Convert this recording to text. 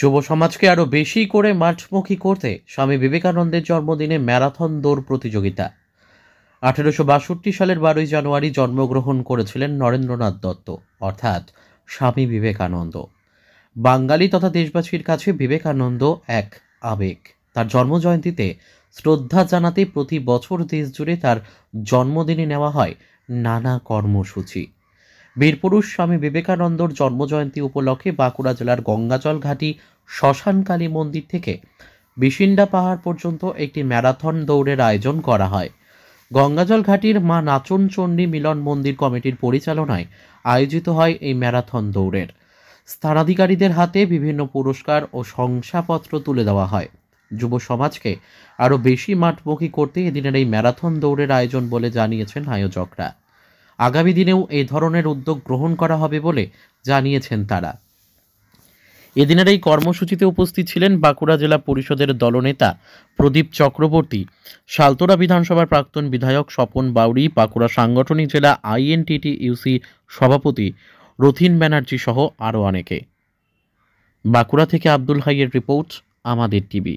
যুব সমাজকে আরও বেশি করে মাঠমুখী করতে স্বামী বিবেকানন্দের জন্মদিনে ম্যারাথন দৌড় প্রতিযোগিতা আঠেরোশো বাষট্টি সালের বারোই জানুয়ারি জন্মগ্রহণ করেছিলেন নরেন্দ্রনাথ দত্ত অর্থাৎ স্বামী বিবেকানন্দ বাঙালি তথা দেশবাসীর কাছে বিবেকানন্দ এক আবেগ তার জন্মজয়ন্তীতে শ্রদ্ধা জানাতে প্রতি বছর দেশ জুড়ে তার জন্মদিনে নেওয়া হয় নানা কর্মসূচি বীরপুরুষ স্বামী বিবেকানন্দর জন্মজয়ন্তী উপলক্ষে বাঁকুড়া জেলার গঙ্গাজল ঘাটি শ্মশানকালী মন্দির থেকে বিশিন্ডা পাহাড় পর্যন্ত একটি ম্যারাথন দৌড়ের আয়োজন করা হয় গঙ্গাজল ঘাটির মা নাচন চণ্ডী মিলন মন্দির কমিটির পরিচালনায় আয়োজিত হয় এই ম্যারাথন দৌড়ের স্থানাধিকারীদের হাতে বিভিন্ন পুরস্কার ও শংসাপত্র তুলে দেওয়া হয় যুব সমাজকে আরও বেশি মাঠমুখী করতে এদিনের এই ম্যারাথন দৌড়ের আয়োজন বলে জানিয়েছেন আয়োজকরা আগামী দিনেও এই ধরনের উদ্যোগ গ্রহণ করা হবে বলে জানিয়েছেন তারা এদিনের এই কর্মসূচিতে উপস্থিত ছিলেন বাঁকুড়া জেলা পরিষদের দলনেতা প্রদীপ চক্রবর্তী শালতোরা বিধানসভার প্রাক্তন বিধায়ক স্বপন বাউরি বাঁকুড়া সাংগঠনিক জেলা আইএনটিটি ইউসি সভাপতি রথিন ব্যানার্জি সহ আরও অনেকে বাঁকুড়া থেকে আব্দুল হাইয়ের রিপোর্ট আমাদের টিভি